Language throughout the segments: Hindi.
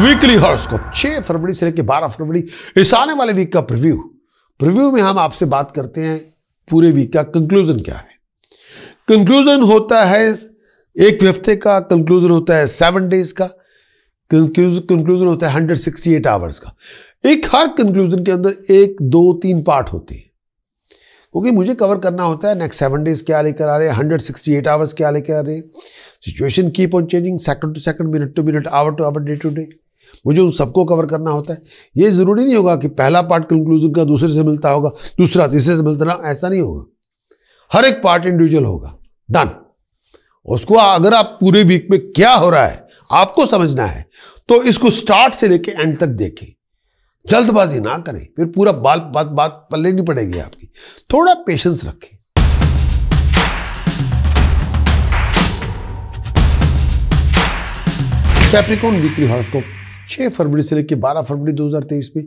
वीकली हॉरोस्कोप 6 फरवरी से लेकर 12 फरवरी इस आने वाले वीक का प्रिव्यू प्रिव्यू में हम आपसे बात करते हैं पूरे वीक का कंक्लूजन क्या है कंक्लूजन होता है एक हफ्ते का कंक्लूजन होता है सेवन डेज का कंक्लूजन होता है हंड्रेड सिक्सटी एट आवर्स का एक हर कंक्लूजन के अंदर एक दो तीन पार्ट होते हैं क्योंकि मुझे कवर करना होता है नेक्स्ट सेवन डेज क्या लेकर आ रहे हैं हंड्रेड सिक्सटी एट आवर्स क्या लेकर आ रहे हैं situation keep on changing second to second minute to minute hour to hour day to day मुझे उन सबको कवर करना होता है ये ज़रूरी नहीं होगा कि पहला पार्ट कंक्लूजन का दूसरे से मिलता होगा दूसरा तीसरे से मिलता ना ऐसा नहीं होगा हर एक पार्ट इंडिविजुअल होगा डन उसको अगर आप पूरे वीक में क्या हो रहा है आपको समझना है तो इसको स्टार्ट से लेके एंड तक देखें जल्दबाजी ना करें फिर पूरा बाल बात बात पल्ले नहीं पड़ेगी आपकी थोड़ा पेशेंस रखें कैप्रिकॉन वीकली हॉरोस्कोप 6 फरवरी से लेकर 12 फरवरी 2023 में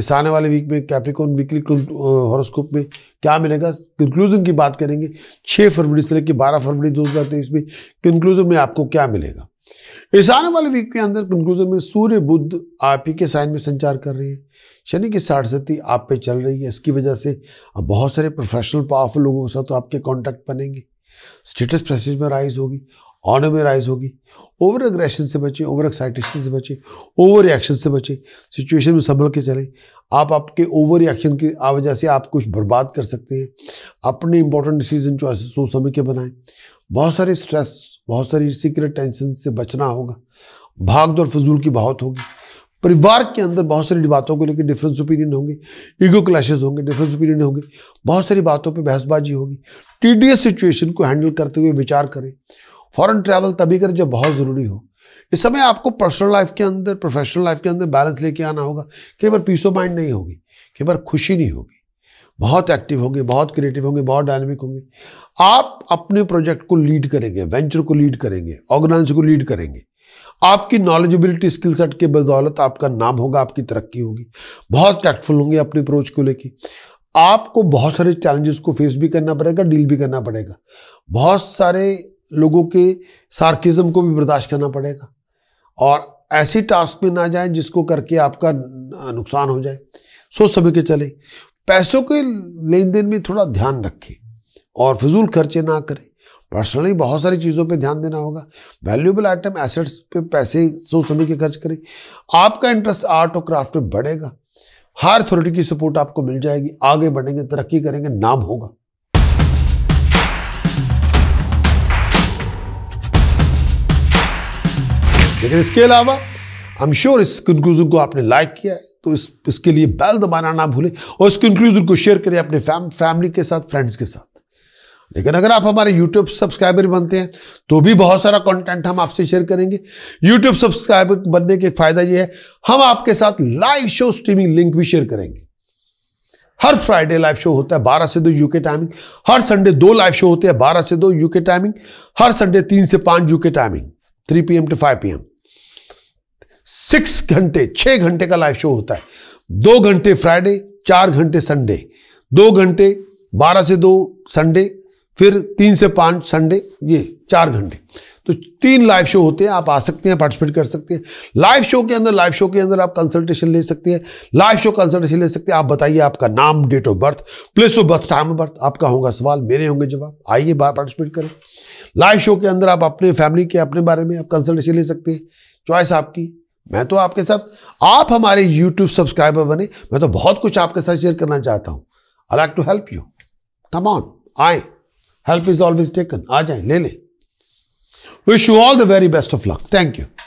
इस आने वाले वीक में कैप्रिकॉन वीकली हॉरोस्कोप में क्या मिलेगा कंक्लूजन की बात करेंगे 6 फरवरी से लेकर 12 फरवरी 2023 में कंक्लूजन में आपको क्या मिलेगा इस आने वाले वीक के अंदर कंक्लूजन में सूर्य बुद्ध आप ही के साइन में संचार कर रहे हैं शनि की साढ़सती आप पे चल रही है इसकी वजह से अब बहुत सारे प्रोफेशनल पावरफुल लोगों के साथ तो आपके कॉन्टैक्ट बनेंगे स्टेटस प्रेसिज में राइज होगी ऑर्डर में राइज होगी ओवर एग्रेशन से बचें ओवर एक्साइटेशन से बचें ओवर रिएक्शन से बचें सिचुएशन में संभल के चले आप आपके ओवर रिएक्शन की वजह से आप कुछ बर्बाद कर सकते हैं अपने इंपॉर्टेंट डिसीजन चॉइसेस सोच समझ के बनाएं बहुत सारे स्ट्रेस बहुत सारी सीक्रेट टेंशन से बचना होगा भाग दौड़ फजूल की बहुत होगी परिवार के अंदर बहुत सारी बातों को लेकर डिफरेंस ओपिनियन होंगे ईगो क्लैशेस होंगे डिफरेंस ओपिनियन होंगे बहुत सारी बातों पे बहसबाजी होगी टीडीएस सिचुएशन को हैंडल करते हुए विचार करें फॉरेन ट्रैवल तभी करें जब बहुत ज़रूरी हो इस समय आपको पर्सनल लाइफ के अंदर प्रोफेशनल लाइफ के अंदर बैलेंस लेके आना होगा कई बार पीस ऑफ माइंड नहीं होगी कई बार खुशी नहीं होगी बहुत एक्टिव होंगे बहुत क्रिएटिव होंगे बहुत डायनेमिक होंगे आप अपने प्रोजेक्ट को लीड करेंगे वेंचर को लीड करेंगे ऑर्गेनाइज को लीड करेंगे आपकी नॉलेजेबिलिटी स्किल सेट के बदौलत आपका नाम होगा आपकी तरक्की होगी बहुत टैक्टफुल होंगे अपने अप्रोच को लेके आपको बहुत सारे चैलेंजेस को फेस भी करना पड़ेगा डील भी करना पड़ेगा बहुत सारे लोगों के सार्किज़म को भी बर्दाश्त करना पड़ेगा और ऐसी टास्क में ना जाए जिसको करके आपका नुकसान हो जाए सोच समझ के चले पैसों के लेन देन में थोड़ा ध्यान रखें और फिजूल खर्चे ना करें पर्सनली बहुत सारी चीज़ों पे ध्यान देना होगा वैल्यूबल आइटम एसेट्स पे पैसे सोच समझ के खर्च करें आपका इंटरेस्ट आर्ट और क्राफ्ट में बढ़ेगा हर अथॉरिटी की सपोर्ट आपको मिल जाएगी आगे बढ़ेंगे तरक्की करेंगे नाम होगा लेकिन इसके अलावा हम श्योर इस कंक्लूजन को आपने लाइक किया है तो इस इसके लिए बैल दबाना ना भूलें और इस कंक्लूजन को शेयर करें अपने फैम फैमिली के साथ फ्रेंड्स के साथ लेकिन अगर आप हमारे YouTube सब्सक्राइबर बनते हैं तो भी बहुत सारा कंटेंट हम आपसे शेयर करेंगे YouTube सब्सक्राइबर बनने के फायदा यह है हम आपके साथ लाइव शो स्ट्रीमिंग लिंक भी शेयर करेंगे हर फ्राइडे लाइव शो होता है 12 से 2 यूके टाइमिंग हर संडे दो लाइव शो होते हैं 12 से 2 यूके टाइमिंग हर संडे तीन से पाँच UK timing three P to five P six घंटे छह घंटे का लाइव शो होता है दो घंटे फ्राइडे चार घंटे संडे दो घंटे बारह से दो संडे फिर तीन से पांच संडे ये चार घंटे तो तीन लाइव शो होते हैं आप आ सकते हैं पार्टिसिपेट कर सकते हैं लाइव शो के अंदर लाइव शो के अंदर आप कंसल्टेशन ले सकते हैं लाइव शो कंसल्टेशन ले सकते हैं आप बताइए आपका नाम date of birth place of birth time of birth आपका होगा सवाल मेरे होंगे जवाब आइए पार्टिसिपेट करें लाइव शो के अंदर आप अपने फैमिली के अपने बारे में आप कंसल्टेशन ले सकते हैं चॉइस आपकी मैं तो आपके साथ आप हमारे यूट्यूब सब्सक्राइबर बने मैं तो बहुत कुछ आपके साथ शेयर करना चाहता हूँ I like to help you come on I help is always taken आ जाए ले लें wish you all the very best of luck thank you